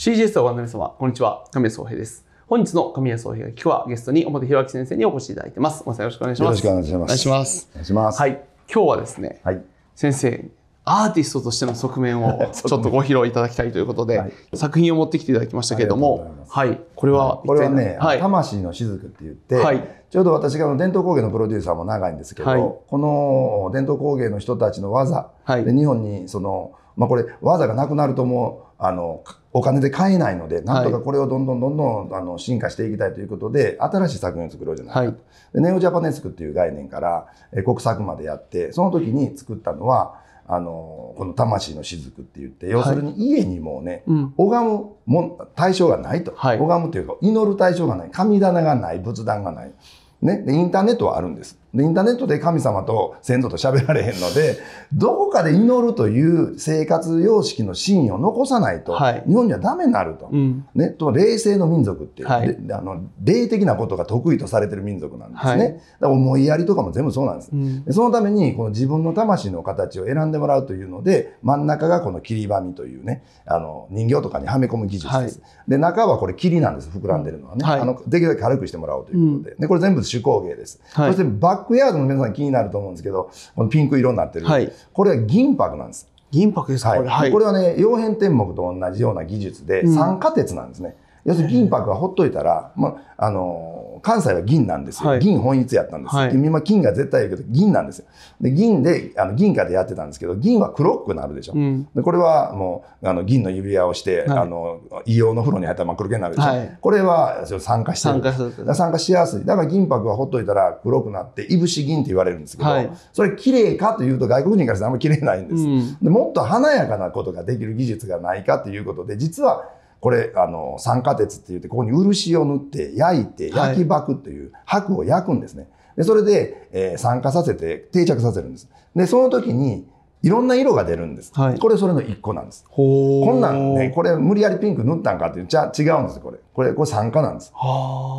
CGS をご覧の皆様、こんにちは。神谷総平です。本日の神谷総平が聞くはゲストに表弘明先生にお越しいただいてます。よろしくお願いします。よろしくお願いします。お願いします。はい。今日はですね、はい、先生、アーティストとしての側面を ちょっとご披露いただきたいということで、はい、作品を持ってきていただきましたけれども、はい。これは、はい、これはね、魂の雫って言って、はい、ちょうど私が伝統工芸のプロデューサーも長いんですけど、この伝統工芸の人たちの技、で日本にその、まあ、これ技がなくなるともうあのお金で買えないのでなんとかこれをどんどんどんどんあの進化していきたいということで新しい作品を作ろうじゃないかと、はい、ネオジャパネスクっていう概念からえ国策までやってその時に作ったのはあのこの魂の雫って言って要するに家にもうね、はい、拝むも対象がないと、はい、拝むというか祈る対象がない神棚がない仏壇がない、ね、でインターネットはあるんですインターネットで神様と先祖と喋られへんので、どこかで祈るという生活様式のシーンを残さないと、はい、日本にはダメになると。うん、ね、と霊性の民族って、はい、あの、霊的なことが得意とされてる民族なんですね。はい、だから思いやりとかも全部そうなんです。うん、でそのために、この自分の魂の形を選んでもらうというので、真ん中がこの切りばみというね、あの、人形とかにはめ込む技術です。で、中はこれ霧なんです、膨らんでるのはね。あのできるだけ軽くしてもらおうということで。でこれ全部手工芸です。そしてックヤードの皆さん気になると思うんですけど、このピンク色になってる。はい、これは銀箔なんです。銀箔ですか、はいはい、これはね、曜変天目と同じような技術で、酸化鉄なんですね。うん、要するに銀箔がほっといたら、まあ、あのー関西は銀なんですよ、はい、銀本一やったんです、はい、今金が絶対いるけど銀なんですよで銀であの銀貨でやってたんですけど銀は黒くなるでしょ、うん、でこれはもうあの銀の指輪をして、はい、あの硫黄の風呂に入ったら真っ黒けになるでしょ、はい、これは酸化してる酸化しやすいだから銀箔はほっといたら黒くなっていぶし銀って言われるんですけど、それ綺麗かというと外国人からしたらあんまり綺麗ないんです、うん、でもっと華やかなことができる技術がないかということで実はこれあの酸化鉄って言ってここに漆を塗って焼いて焼き箔ていう箔を焼くんですね。でそれで、えー、酸化させて定着させるんです。でその時にいろんな色が出るんです。はい、これそれの一個なんです。こんなんね、これ無理やりピンク塗ったんかってじゃ違うんですこれ。これ、これ酸化なんです。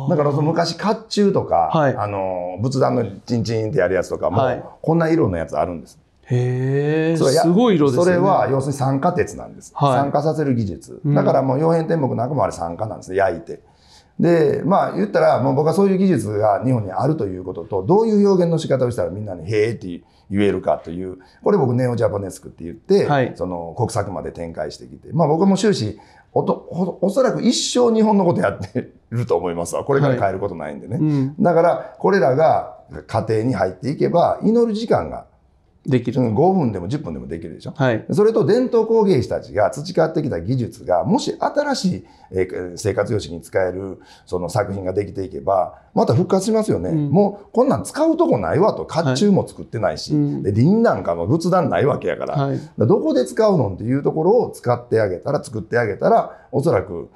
だからその昔、甲冑とか、はい、あの、仏壇のチンチンってやるやつとかも、はい、こんな色のやつあるんです。へすごい色ですね。それは要するに酸化鉄なんです。はい、酸化させる技術。だからもう曜変天目なんかもあれ酸化なんですね、焼いて。で、まあ言ったら、もう僕はそういう技術が日本にあるということと、どういう表現の仕方をしたらみんなにへえって言えるかという、これ僕ネオジャパネスクって言って、はい、その国策まで展開してきて、まあ僕も終始おとおそらく一生日本のことやってると思いますわ。これから変えることないんでね。はいうん、だから、これらが家庭に入っていけば、祈る時間ができる、5分でも10分でもできるでしょ、はい、それと伝統工芸士たちが培ってきた技術がもし新しい、え生活様式に使えるその作品ができていけばまた復活しますよね、うん、もうこんなん使うとこないわと甲冑も作ってないし、はい、でなんかも仏壇ないわけやからはい、どこで使うのっていうところを使ってあげたら作ってあげたらおそらく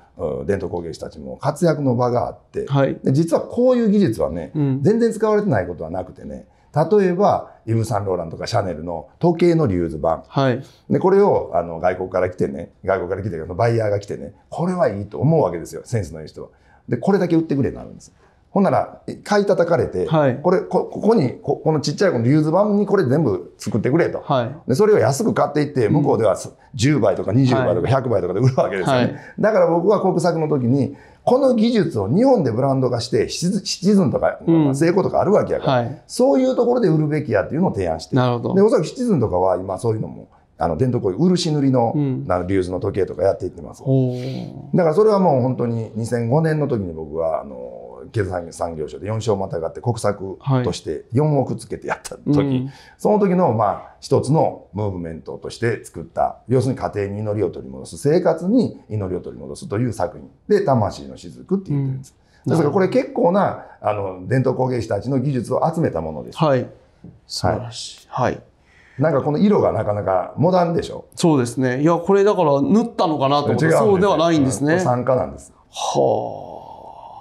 伝統工芸士たちも活躍の場があって、はい、実はこういう技術はね、うん、全然使われてないことはなくてね例えばイム・サンローランとかシャネルの時計のリューズ版、はい、でこれをあの外国から来てね外国から来てバイヤーが来てねこれはいいと思うわけですよセンスのいい人は。でこれだけ売ってくれになるんですほんなら、買い叩かれて、はい、これこ、ここにこ、このちっちゃいこのリューズ版にこれ全部作ってくれと。はい、でそれを安く買っていって、向こうでは10倍とか20倍とか100倍とかで売るわけですよね。はい、だから僕は国策の時に、この技術を日本でブランド化して、シチズンとか、成功とかあるわけやから、うん、そういうところで売るべきやっていうのを提案して。なるほど。で、おそらくシチズンとかは今そういうのもあの伝統工漆塗りの,、うん、のリューズの時計とかやっていってますだからそれはもう本当に2005年の時に僕はあの経済産業省で4勝またがって国策として4億つけてやった時、はいその時のまあ一つのムーブメントとして作った要するに家庭に祈りを取り戻す生活に祈りを取り戻すという作品で「魂の雫」って言ってるんです。うん、ですからこれ結構なあの伝統工芸士たちの技術を集めたものです。はい、素晴らしい、はい、はいなんかこの色がなかなかモダンでしょそうですね。いや、これだから縫ったのかなと思って、そうではないんですね。参加なんです。はあ。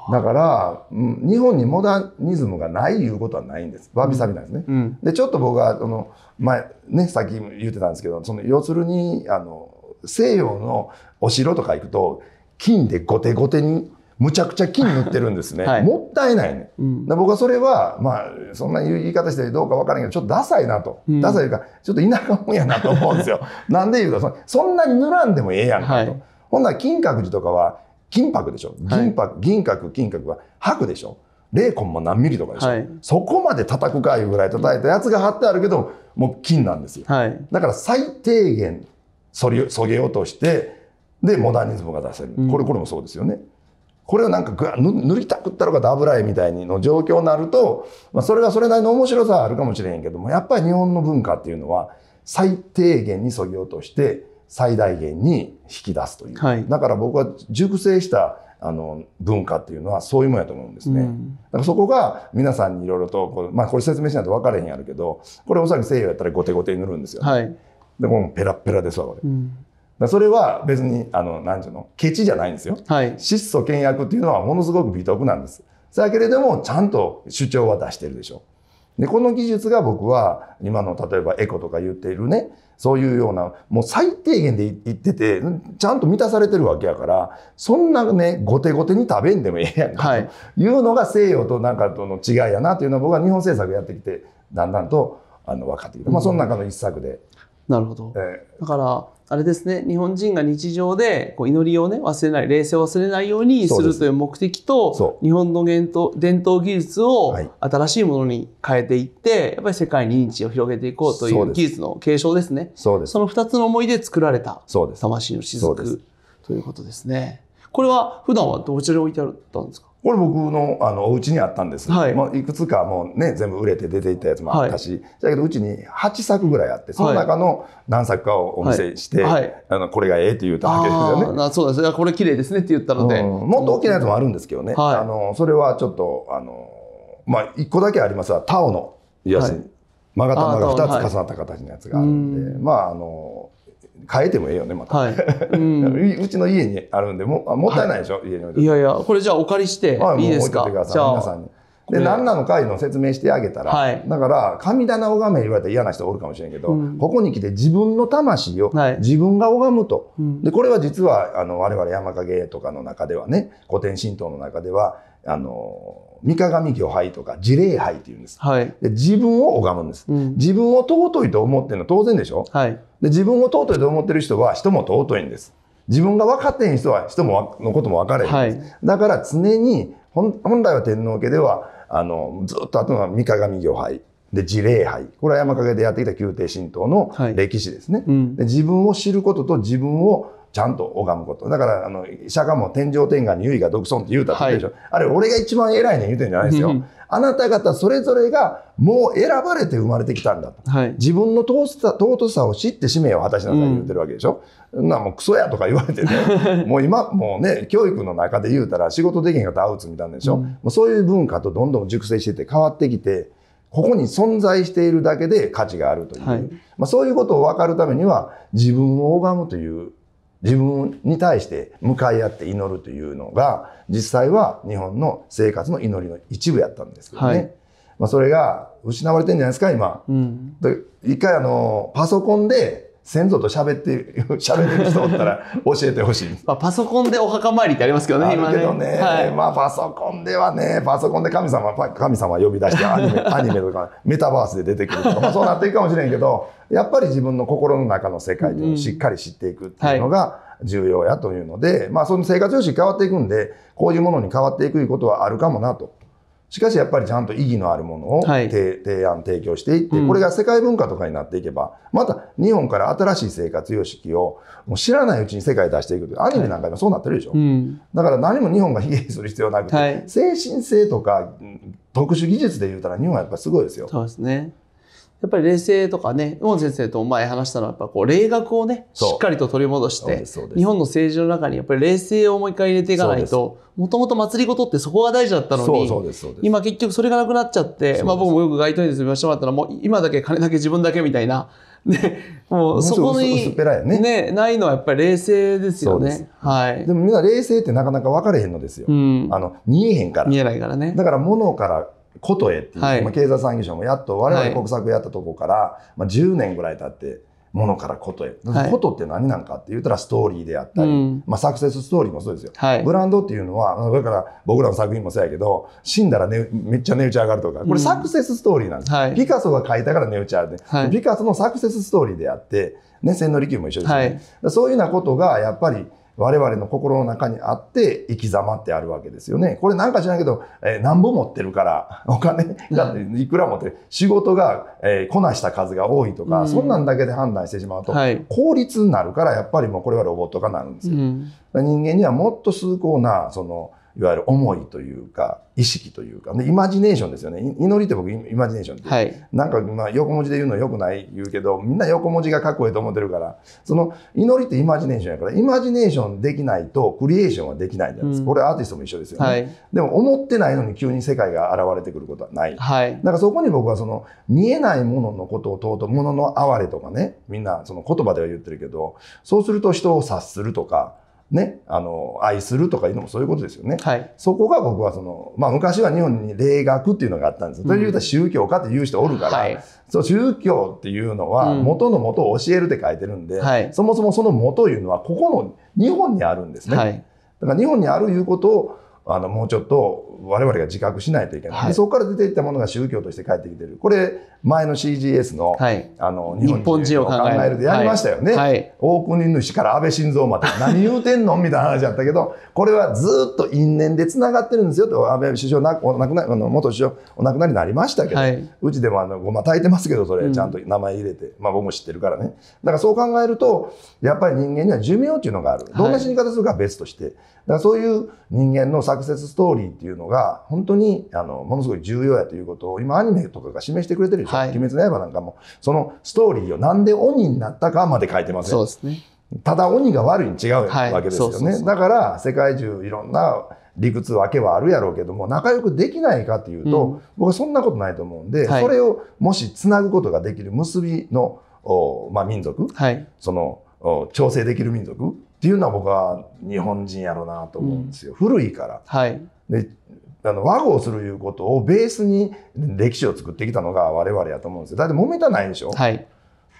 だから、うん、日本にモダニズムがないいうことはないんです。わびさびなんですね。うん、で、ちょっと僕は、その、前、ね、さっき言ってたんですけど、その、要するに、あの、西洋のお城とか行くと、金でゴテゴテに、むちゃくちゃ金塗ってるんですね。はい、もったいないね。うん、僕はそれは、まあ、そんな言い方してどうかわからないけど、ちょっとダサいなと。うん、ダサいというか、ちょっと田舎もんやなと思うんですよ。なんで言うと、そんなに塗らんでもええやんかと。はい、ほんなら金閣寺とかは、金箔でしょ銀箔、はい、銀閣金閣は箔でしょ0コも何ミリとかでしょ、はい、そこまで叩くかいうぐらい叩いたやつが貼ってあるけどもう金なんですよ、はい、だから最低限そりそげ落としてでモダニズムが出せる、これこれもそうですよね。これをなんか塗りたくったのかダブライみたいの状況になると、まあ、それはそれなりの面白さはあるかもしれへんけどもやっぱり日本の文化っていうのは最低限にそぎ落として最大限に引き出すという、はい、だから僕は熟成したあの文化っていうのはそういうもんやと思うんですね、うん、だからそこが皆さんにいろいろとこ,、まあ、これ説明しないと分かれへんやるけどこれおそらく西洋やったらゴテゴテに塗るんですよ、ね、はい、でもペラペラですわこれ、うん、だそれは別にあの何ていうのケチじゃないんですよ、はい、質素倹約っていうのはものすごく美徳なんですだけれどもちゃんと主張は出してるでしょで、この技術が僕は、今の例えばエコとか言っているね、そういうような、もう最低限で言ってて、ちゃんと満たされてるわけやから、そんなね、後手後手に食べんでもええやんか、はい、というのが西洋となんかとの違いやなというのは僕は日本政策やってきて、だんだんとあの分かってきた。まあ、その中の一作で。うん、なるほど。えー、だから、あれですね、日本人が日常でこう祈りをね、忘れない、冷静を忘れないようにするという目的と、日本の伝統伝統技術を新しいものに変えていって、はい、やっぱり世界に認知を広げていこうという技術の継承ですね。その2つの思いで作られた魂の雫ということですね。これは普段はどちらに置いてあったんですかこれ僕のあのお家にあったんです、はいまあ、いくつかもうね全部売れて出ていったやつもあったし、はい、だけどうちに8作ぐらいあってその中の何作かをお見せして、はい、あのこれがええって言うたわけですよね。あそうですこれ綺麗ですねって言ったので、うん、もっと大きなやつもあるんですけどね、あのそれはちょっとあの、まあ、1個だけありますがタオの要するに。曲がったのが2つ重なった形のやつがあるんで、まああの変えてもええよね、また。はい。うん、うちの家にあるんで、も、あもったいないでしょ、はい、家に置いて。いやいや、これじゃあお借りして、いいですか、はもうい、皆さんに。で、何なのかいうのを説明してあげたら、はい、だから、神棚拝め言われたら嫌な人おるかもしれんけど、うん、ここに来て自分の魂を自分が拝むと。はい、で、これは実は、あの、我々山影とかの中ではね、古典神道の中では、あの、三鏡魚拝とか、自礼拝って言うんです。はい、で自分を拝むんです、うん、自分を尊いと思ってるのは当然でしょ、はい、で自分を尊いと思ってる人は人も尊いんです。自分が分かってへん人は人ものことも分かれるん、はい、だから常に本来は天皇家ではあのずっとあとは三鏡魚杯で自霊杯これは山陰でやってきた宮廷神道の歴史ですね、はいうん、で自分を知ることと自分をちゃんと拝むことだからあの釈迦も天上天下に唯我独尊って言うたってでしょ、はい、あれ俺が一番偉いねん言うてんじゃないですよ、あなた方それぞれがもう選ばれて生まれてきたんだと、はい、自分の尊さを知って使命を果たしなさいって言ってるわけでしょ、うん、なもうクソやとか言われてね もう今もうね教育の中で言うたら仕事できへんかったらアウツみたいなんでしょ、うん、もうそういう文化とどんどん熟成してて変わってきてここに存在しているだけで価値があるという、はい、まあ、そういうことを分かるためには自分を拝むという自分に対して向かい合って祈るというのが実際は日本の生活の祈りの一部やったんですけどね、はい、まあ、それが失われてんじゃないですか今、うん、一回あのパソコンで先祖と喋って 喋れる人おったら 教えてほしい、まあ、パソコンでお墓参りってありますけどね今ねけどね、はい、まあパソコンではねパソコンで神様神様呼び出してアニメ アニメとかメタバースで出てくるとか、まあ、そうなっていくかもしれんけどやっぱり自分の心の中の世界をしっかり知っていくっていうのが重要やというので、うんはい、まあその生活様式変わっていくんでこういうものに変わっていくいうことはあるかもなと。しかしやっぱりちゃんと意義のあるものを、はい、提案、提供していって、これが世界文化とかになっていけば、うん、また日本から新しい生活様式をもう知らないうちに世界に出していくという、アニメなんかでもそうなってるでしょ。はいうん、だから何も日本が卑下する必要なくて、はい、精神性とか特殊技術で言うたら日本はやっぱりすごいですよ。そうですね。やっぱり冷静とかね、ウォン先生と前話したのは、やっぱこう、霊学をね、しっかりと取り戻して、日本の政治の中にやっぱり冷静をもう一回入れていかないと、もともと祭り事ってそこが大事だったのに、今結局それがなくなっちゃって、まあ僕もよく街頭演説見ましてもらったら、もう今だけ金だけ自分だけみたいな、ね、もうそこにね、ね、ないのはやっぱり冷静ですよね。はい。でもみんな冷静ってなかなか分かれへんのですよ。うん、あの見えへんから。見えないからね。だから物から琴絵っていう、はい、まあ、経済産業省もやっと我々国策やったとこから、はい、まあ、10年ぐらい経って、ものからことへ。ことって何なんかって言ったらストーリーであったり、うん、まあサクセスストーリーもそうですよ。はい、ブランドっていうのは、だから僕らの作品もそうやけど、死んだら、ね、めっちゃ値打ち上がるとか、これサクセスストーリーなんです。うんはい、ピカソが書いたから値打ち上がる、はい、ピカソのサクセスストーリーであって、ね、千利休も一緒ですね、はい、そういうようなことがやっぱり、我々の心の中にあって生き様ってあるわけですよね。これなんか知らんけど、えー、何本持ってるから、お金がいくら持ってる、仕事が、えー、こなした数が多いとか、うん、そんなんだけで判断してしまうと、はい、効率になるから、やっぱりもうこれはロボット化になるんですよ。うん、人間にはもっと崇高な、その、いわゆる思いというか意識というかイマジネーションですよね祈りって僕イマジネーションって、はい、なんかまあ横文字で言うのよくない言うけどみんな横文字がかっこいいと思ってるからその祈りってイマジネーションやからイマジネーションできないとクリエーションはできないじゃないですか、うん、これアーティストも一緒ですよね、はい、でも思ってないのに急に世界が現れてくることはない、はい、だからそこに僕はその見えないもののことを問うと、ものの哀れとかねみんなその言葉では言ってるけどそうすると人を察するとかね、あの愛するとかいうのもそういうことですよね。はい、そこが僕はその、まあ、昔は日本に霊学っていうのがあったんですよ。うん、というと宗教かっていう人おるから、はい、そう宗教っていうのは元の元を教えるって書いてるんで、うん、そもそもその元というのはここの日本にあるんですね。はい、だから日本にあるいうことをあのもうちょっと我々が自覚しないといけない、はい、そこから出ていったものが宗教として帰ってきてるこれ前の CGS の,、はい、あの日本人を考えるでやりましたよね、はいはい、ング主から安倍晋三まで何言うてんのみたいな話だったけどこれはずっと因縁でつながってるんですよと安倍首相なお亡くなあの元首相お亡くなりになりましたけど、はい、うちでもあのごま炊いてますけどそれちゃんと名前入れて、うん、まあ、僕も知ってるからねだからそう考えるとやっぱり人間には寿命っていうのがあるどんな死に方するかは別としてだからそういう人間のクセスストーリーっていうのが本当にあのものすごい重要やということを今アニメとかが示してくれてるでしょ「はい、鬼滅の刃」なんかもそのストーリーをなんで鬼になったかまで書いてますよ、ね、ただ鬼が悪いに違うわけですよね、はい、だから世界中いろんな理屈わけはあるやろうけども仲良くできないかっていうと、うん、僕はそんなことないと思うんで、はい、それをもしつなぐことができる結びの、まあ、民族、その調整できる民族っていうのは僕は日本人やろうなと思うんですよ、うん、古いから。はい、であの和合するいうことをベースに歴史を作ってきたのが我々やと思うんですよだって揉めたないでしょ。はい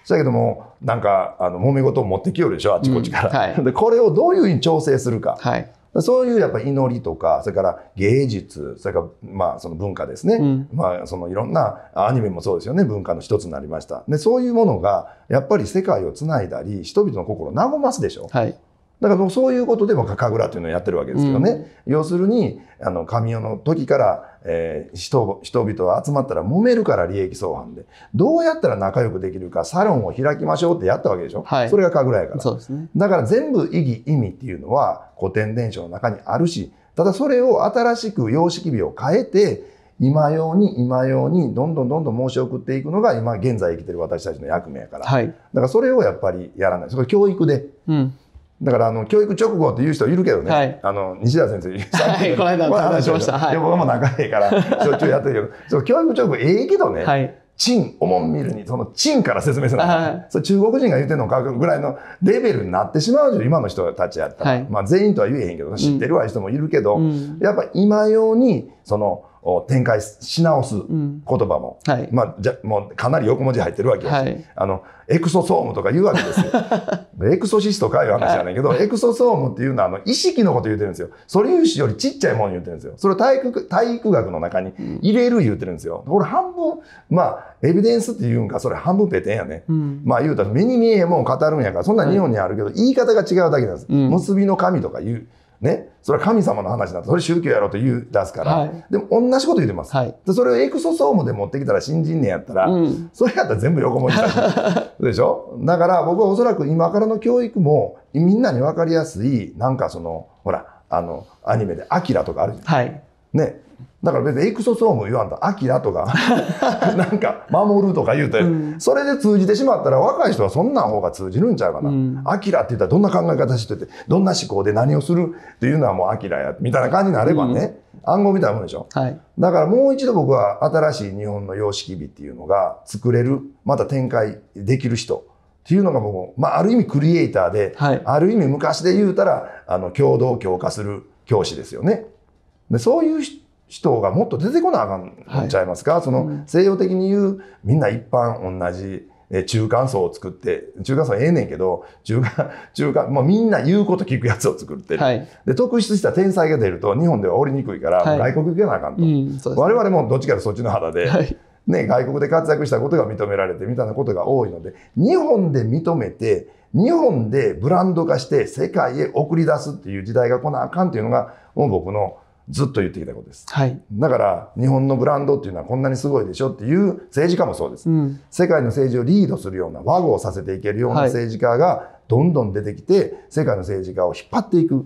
だけどもなんかあの揉め事を持ってきよるでしょあっちこっちから、うんはい、でこれをどういうふうに調整するか、はい、そういうやっぱ祈りとか、それから芸術、それからまあその文化ですね。うん、まあそのいろんなアニメもそうですよね。文化の一つになりました。で、そういうものがやっぱり世界をつないだり、人々の心を和ますでしょ。はい、だからそういうことで僕神楽というのをやってるわけですけどね、うん、要するにあの神代の時から、えー、人人々は集まったら揉めるから利益相反でどうやったら仲良くできるかサロンを開きましょうってやったわけでしょ、はい、それが神楽やからそうです、ね、だから全部意義意味っていうのは古典伝承の中にあるしただそれを新しく様式美を変えて今ように今ようにどんどんどんどん申し送っていくのが今現在生きてる私たちの役目やから、はい、だからそれをやっぱりやらないそれ教育で。うんだからあの教育直後って言う人いるけどね、はい、あの西田先生、はい、この間話しました。はい、で僕も長いいからしょっちゅうやってるけど、教育直後ええけどね、はい、チン、おもんみるにそのチンから説明るの、はい、そ中国人が言ってるのかぐらいのレベルになってしまうじゃ今の人たちやったら、はい、まあ全員とは言えへんけど知ってるわい人もいるけど、うん、やっぱ今ようにそのを展開し直す言葉も、うんはい、まあ、じゃもうかなり横文字入ってるわけやし、はい、あのエクソソームとか言うわけですよ エクソシストかいう話じゃないけど、はい、エクソソームっていうのはあの意識のこと言ってるんですよ素粒子よりちっちゃいもの言ってるんですよそれを体育体育学の中に入れる言ってるんですよ、うこれ半分まあエビデンスっていうんかそれ半分ペテンやね、うん、まあ言うたら目に見えへんもん語るんやからそんな日本にあるけど、言い方が違うだけなんです、結びの神とか言うね、それは神様の話だと、それ宗教やろうと言う出すから、はい、でも同じこと言ってます、はい、で。それをエクソソームで持ってきたら信じんねやったら、うん、それやったら全部横文字だ でしょだから僕はおそらく今からの教育も、みんなに分かりやすい、なんかその、ほら、あの、アニメで、アキラとかあるじゃない、はい、ね、だから別にエクソソーム言わんと「アキラ」とか なんか「守る」とか言うて、うん、それで通じてしまったら若い人はそんな方が通じるんちゃうかな「アキラ」って言ったらどんな考え方しててどんな思考で何をするっていうのはもう「アキラ」やみたいな感じになればね、うん、暗号みたいなもんでしょ、はい、だからもう一度僕は新しい日本の様式美っていうのが作れるまた展開できる人っていうのが僕、まあ、ある意味クリエイターで、はい、ある意味昔で言うたらあの共同強化する教師ですよね。でそういう人がもっと出てこなあかんちゃいますか、はい、その西洋的に言うみんな一般同じ中間層を作って中間層ええねんけど中間中間、もうみんな言うこと聞くやつを作ってる、はい、で特筆した天才が出ると日本ではおりにくいから、外国行けなあかんと、うんね、我々もどっちかとそっちの肌で、ね、外国で活躍したことが認められてみたいなことが多いので日本で認めて日本でブランド化して世界へ送り出すっていう時代が来なあかんっていうのがもう僕のずっと言ってきたことです、はい、だから日本のブランドっていうのはこんなにすごいでしょっていう政治家もそうです、うん、世界の政治をリードするような和合をさせていけるような政治家がどんどん出てきて、はい、世界の政治家を引っ張っていく。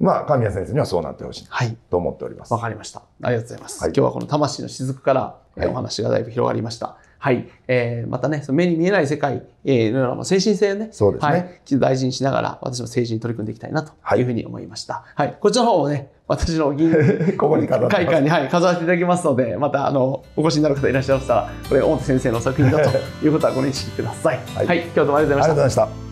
まあ、神谷先生にはそうなってほしい、と思っております。わかりました。ありがとうございます。はい、今日はこの魂の雫からお話がだいぶ広がりました。はい、えー、またね、その目に見えない世界、えー、精神性をね、そうですね、はい、きっと大事にしながら、私も政治に取り組んでいきたいなというふうに思いました。はい、はい、こっちの方もね、私の議員 ここに会館に、はい、飾らせていただきますので、またあのお越しになる方いらっしゃいましたら、これ、大手先生の作品だということはご認識ください。はい、はい、今日どうもありがとうございました。